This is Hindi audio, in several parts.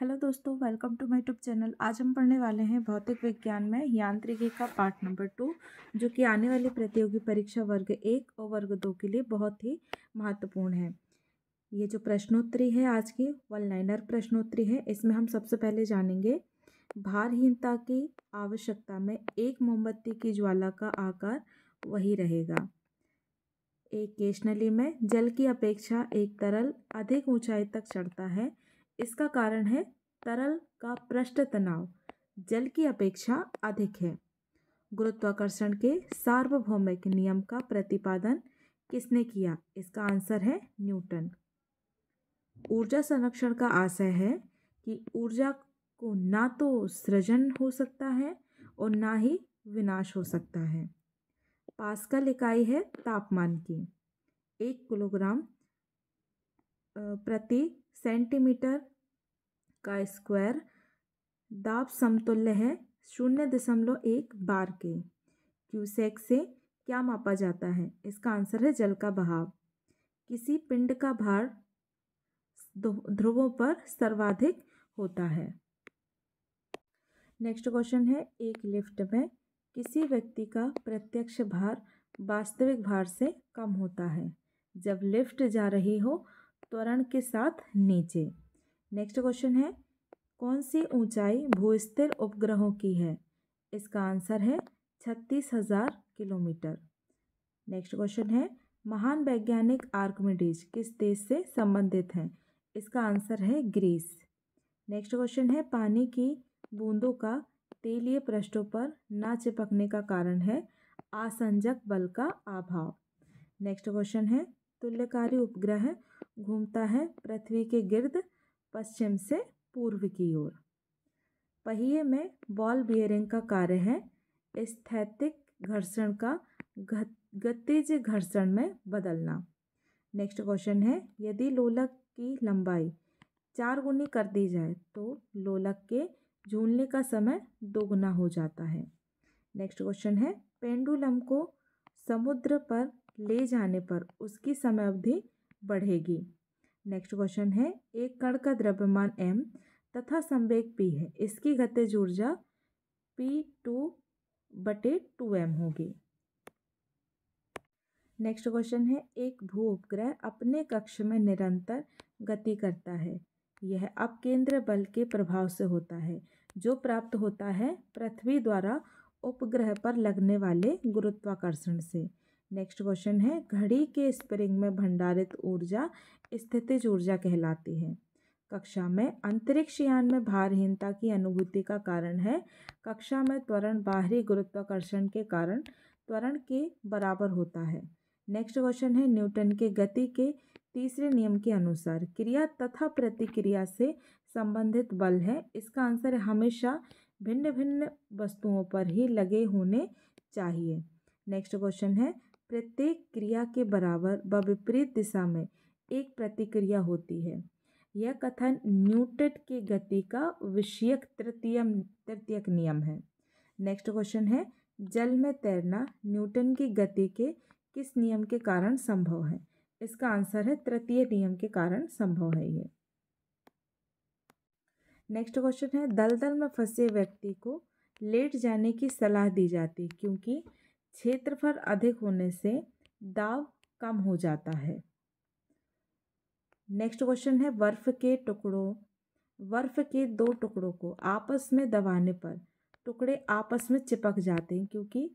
हेलो दोस्तों welcome to my tube channel आज हम पढ़ने वाले हैं भौतिक विज्ञान में यांत्रिकी का पार्ट नंबर टू जो कि आने वाली प्रतियोगी परीक्षा वर्ग एक और वर्ग दो के लिए बहुत ही महत्वपूर्ण है ये जो प्रश्नोत्तरी है आज की वन लाइनर प्रश्नोत्तरी है इसमें हम सबसे पहले जानेंगे भारहीनता की आवश्यकता में एक मोमबत्ती की ज्वाला का आकार वही रहेगा एक केशनली में जल की अपेक्षा एक तरल अधिक ऊंचाई तक चढ़ता है इसका कारण है तरल का पृष्ठ तनाव जल की अपेक्षा अधिक है गुरुत्वाकर्षण के सार्वभौमिक नियम का प्रतिपादन किसने किया इसका आंसर है न्यूटन ऊर्जा संरक्षण का आशय है कि ऊर्जा को ना तो सृजन हो सकता है और ना ही विनाश हो सकता है पास्कल इकाई है तापमान की एक किलोग्राम प्रति सेंटीमीटर का स्क्वायर दाब समतुल्य है शून्य दशमलव एक बार के क्यूसेक से क्या मापा जाता है इसका आंसर है जल का बहाव किसी पिंड का भार ध्रुवों पर सर्वाधिक होता है नेक्स्ट क्वेश्चन है एक लिफ्ट में किसी व्यक्ति का प्रत्यक्ष भार वास्तविक भार से कम होता है जब लिफ्ट जा रही हो त्वरण के साथ नीचे नेक्स्ट क्वेश्चन है कौन सी ऊंचाई भूस्थिर उपग्रहों की है इसका आंसर है छत्तीस हजार किलोमीटर नेक्स्ट क्वेश्चन है महान वैज्ञानिक आर्कमिडीज किस देश से संबंधित हैं इसका आंसर है ग्रीस नेक्स्ट क्वेश्चन है पानी की बूंदों का तेलीय पृष्ठों पर ना चिपकने का कारण है आसंजक बल का अभाव नेक्स्ट क्वेश्चन है तुल्यकारी उपग्रह घूमता है पृथ्वी के गिर्द पश्चिम से पूर्व की ओर पहिए में बॉल बियरिंग का कार्य है स्थैतिक घर्षण का गतिज घर्षण में बदलना नेक्स्ट क्वेश्चन है यदि लोलक की लंबाई चार गुनी कर दी जाए तो लोलक के झूलने का समय दोगुना हो जाता है नेक्स्ट क्वेश्चन है पेंडुलम को समुद्र पर ले जाने पर उसकी समय अवधि बढ़ेगी नेक्स्ट क्वेश्चन है एक कण का द्रव्यमान m तथा संवेग p है इसकी गतिज ऊर्जा पी टू बटे टू एम होगी नेक्स्ट क्वेश्चन है एक भू उपग्रह अपने कक्ष में निरंतर गति करता है यह अपकेंद्र बल के प्रभाव से होता है जो प्राप्त होता है पृथ्वी द्वारा उपग्रह पर लगने वाले गुरुत्वाकर्षण से नेक्स्ट क्वेश्चन है घड़ी के स्प्रिंग में भंडारित ऊर्जा स्थितिज ऊर्जा कहलाती है कक्षा में अंतरिक्ष यान में भारहीनता की अनुभूति का कारण है कक्षा में त्वरण बाहरी गुरुत्वाकर्षण के कारण त्वरण के बराबर होता है नेक्स्ट क्वेश्चन है न्यूटन के गति के तीसरे नियम के अनुसार क्रिया तथा प्रतिक्रिया से संबंधित बल है इसका आंसर हमेशा भिन्न भिन्न वस्तुओं पर ही लगे होने चाहिए नेक्स्ट क्वेश्चन है प्रत्येक क्रिया के बराबर व विपरीत दिशा में एक प्रतिक्रिया होती है यह कथन न्यूटन के गति का विषयक तृतीय तृतीय नियम है नेक्स्ट क्वेश्चन है जल में तैरना न्यूटन की गति के किस नियम के कारण संभव है इसका आंसर है तृतीय नियम के कारण संभव है ये नेक्स्ट क्वेश्चन है दलदल में फंसे व्यक्ति को लेट जाने की सलाह दी जाती क्योंकि क्षेत्रफल अधिक होने से दाब कम हो जाता है नेक्स्ट क्वेश्चन है बर्फ के टुकड़ों बर्फ के दो टुकड़ों को आपस में दबाने पर टुकड़े आपस में चिपक जाते हैं क्योंकि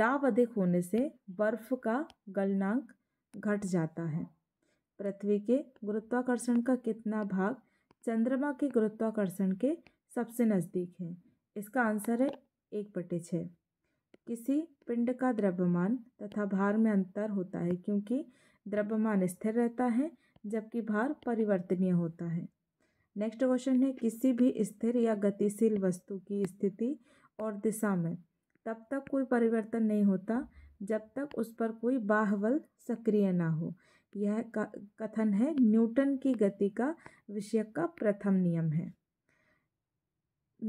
दाब अधिक होने से बर्फ का गलनांक घट जाता है पृथ्वी के गुरुत्वाकर्षण का कितना भाग चंद्रमा के गुरुत्वाकर्षण के सबसे नज़दीक है इसका आंसर है एक बटे छः किसी पिंड का द्रव्यमान तथा भार में अंतर होता है क्योंकि द्रव्यमान स्थिर रहता है जबकि भार परिवर्तनीय होता है नेक्स्ट क्वेश्चन है किसी भी स्थिर या गतिशील वस्तु की स्थिति और दिशा में तब तक कोई परिवर्तन नहीं होता जब तक उस पर कोई बाह बल सक्रिय ना हो यह कथन है न्यूटन की गति का विषय का प्रथम नियम है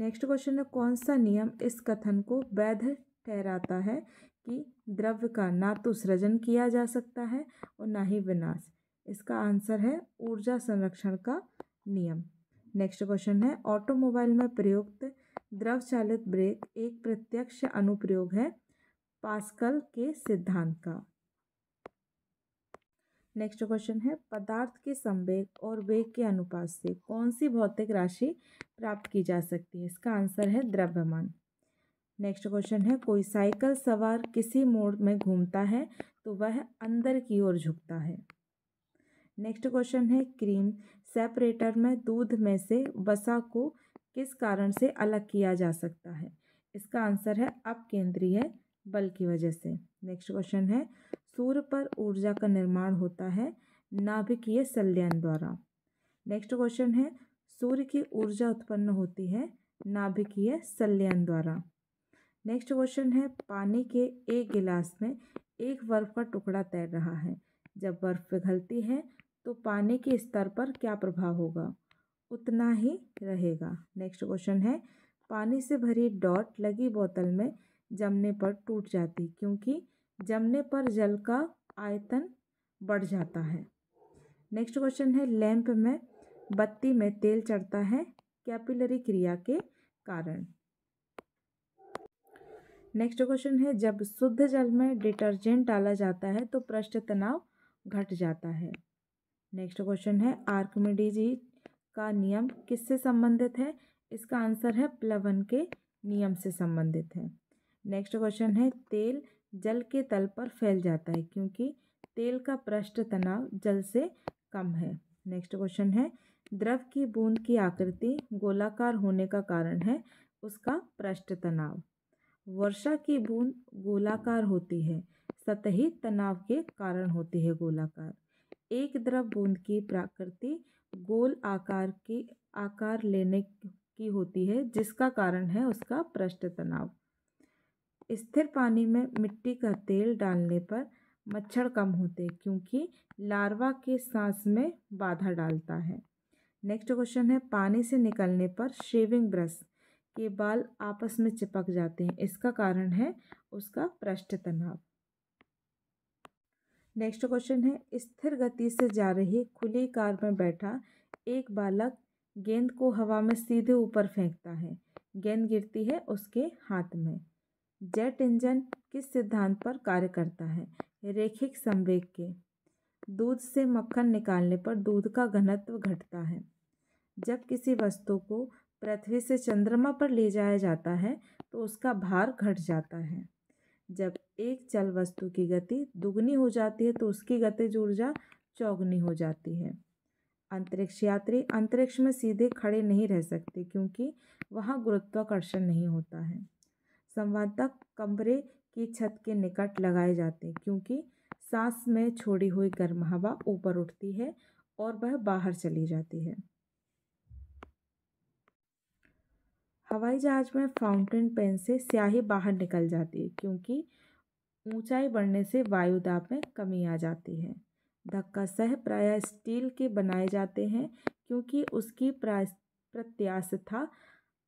नेक्स्ट क्वेश्चन है कौन सा नियम इस कथन को वैध ठहराता है कि द्रव्य का ना तो सृजन किया जा सकता है और ना ही विनाश इसका आंसर है ऊर्जा संरक्षण का नियम नेक्स्ट क्वेश्चन है ऑटोमोबाइल में प्रयुक्त द्रव चालित ब्रेक एक प्रत्यक्ष अनुप्रयोग है पास्कल के सिद्धांत का नेक्स्ट क्वेश्चन है पदार्थ के संवेग और वेग के अनुपात से कौन सी भौतिक राशि प्राप्त की जा सकती है इसका आंसर है द्रव्यमान नेक्स्ट क्वेश्चन है कोई साइकिल सवार किसी मोड़ में घूमता है तो वह अंदर की ओर झुकता है नेक्स्ट क्वेश्चन है क्रीम सेपरेटर में दूध में से वसा को किस कारण से अलग किया जा सकता है इसका आंसर है अब केंद्रीय बल की वजह से नेक्स्ट क्वेश्चन है सूर्य पर ऊर्जा का निर्माण होता है नाभिकीय सल्यन द्वारा नेक्स्ट क्वेश्चन है सूर्य की ऊर्जा उत्पन्न होती है नाभिकीय सल्यन द्वारा नेक्स्ट क्वेश्चन है पानी के एक गिलास में एक बर्फ का टुकड़ा तैर रहा है जब बर्फ पिघलती है तो पानी के स्तर पर क्या प्रभाव होगा उतना ही रहेगा नेक्स्ट क्वेश्चन है पानी से भरी डॉट लगी बोतल में जमने पर टूट जाती क्योंकि जमने पर जल का आयतन बढ़ जाता है नेक्स्ट क्वेश्चन है लैंप में बत्ती में तेल चढ़ता है कैपिलरी क्रिया के कारण नेक्स्ट क्वेश्चन है जब शुद्ध जल में डिटर्जेंट डाला जाता है तो पृष्ठ तनाव घट जाता है नेक्स्ट क्वेश्चन है आर्कमिडीजी का नियम किससे संबंधित है इसका आंसर है प्लवन के नियम से संबंधित है नेक्स्ट क्वेश्चन है तेल जल के तल पर फैल जाता है क्योंकि तेल का पृष्ठ तनाव जल से कम है नेक्स्ट क्वेश्चन है द्रव की बूंद की आकृति गोलाकार होने का कारण है उसका पृष्ठ तनाव वर्षा की बूंद गोलाकार होती है सतही तनाव के कारण होती है गोलाकार एक द्रव बूंद की प्रकृति गोल आकार की आकार लेने की होती है जिसका कारण है उसका पृष्ठ तनाव स्थिर पानी में मिट्टी का तेल डालने पर मच्छर कम होते क्योंकि लार्वा के सांस में बाधा डालता है नेक्स्ट क्वेश्चन है पानी से निकलने पर शेविंग ब्रश के बाल आपस में चिपक जाते हैं इसका कारण है उसका पृष्ठ तनाव नेक्स्ट क्वेश्चन है स्थिर गति से जा रही खुली कार में बैठा एक बालक गेंद को हवा में सीधे ऊपर फेंकता है गेंद गिरती है उसके हाथ में जेट इंजन किस सिद्धांत पर कार्य करता है रेखिक संवेग के दूध से मक्खन निकालने पर दूध का घनत्व घटता है जब किसी वस्तु को पृथ्वी से चंद्रमा पर ले जाया जाता है तो उसका भार घट जाता है जब एक चल वस्तु की गति दुगनी हो जाती है तो उसकी गतिज ऊर्जा चौगनी हो जाती है अंतरिक्ष यात्री अंतरिक्ष में सीधे खड़े नहीं रह सकते क्योंकि वहाँ गुरुत्वाकर्षण नहीं होता है संवादक कमरे की छत के निकट लगाए जाते हैं क्योंकि सांस में छोड़ी हुई गर्म हवा ऊपर उठती है और वह बाहर चली जाती है हवाई जहाज़ में फाउंटेन पेन से स्याही बाहर निकल जाती है क्योंकि ऊंचाई बढ़ने से वायु दाब में कमी आ जाती है धक्का सह प्राय स्टील के बनाए जाते हैं क्योंकि उसकी प्रत्याशा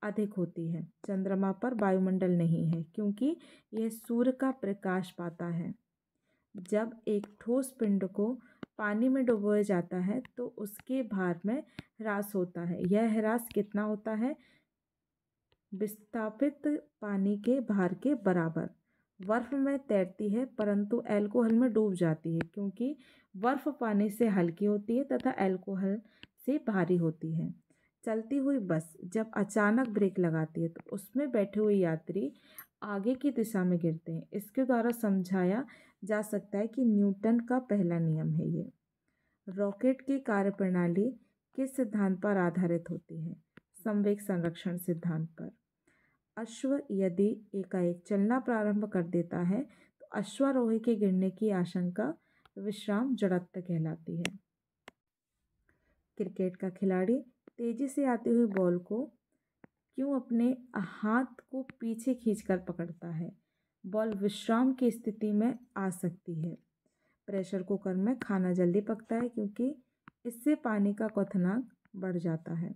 अधिक होती है चंद्रमा पर वायुमंडल नहीं है क्योंकि यह सूर्य का प्रकाश पाता है जब एक ठोस पिंड को पानी में डुबोया जाता है तो उसके भार में ह्रास होता है यह ह्रास कितना होता है विस्थापित पानी के भार के बराबर बर्फ में तैरती है परंतु एल्कोहल में डूब जाती है क्योंकि बर्फ पानी से हल्की होती है तथा एल्कोहल से भारी होती है चलती हुई बस जब अचानक ब्रेक लगाती है तो उसमें बैठे हुए यात्री आगे की दिशा में गिरते हैं इसके द्वारा समझाया जा सकता है कि न्यूटन का पहला नियम है ये रॉकेट की कार्यप्रणाली किस सिद्धांत पर आधारित होती है संवेक संरक्षण सिद्धांत पर अश्व यदि एकाएक चलना प्रारंभ कर देता है तो अश्वारोही के गिरने की आशंका विश्राम जड़त्व कहलाती है क्रिकेट का खिलाड़ी तेजी से आती हुई बॉल को क्यों अपने हाथ को पीछे खींचकर पकड़ता है बॉल विश्राम की स्थिति में आ सकती है प्रेशर कुकर में खाना जल्दी पकता है क्योंकि इससे पानी का क्वथनांक बढ़ जाता है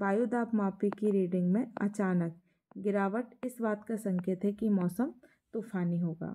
वायुदाप मापी की रीडिंग में अचानक गिरावट इस बात का संकेत है कि मौसम तूफ़ानी होगा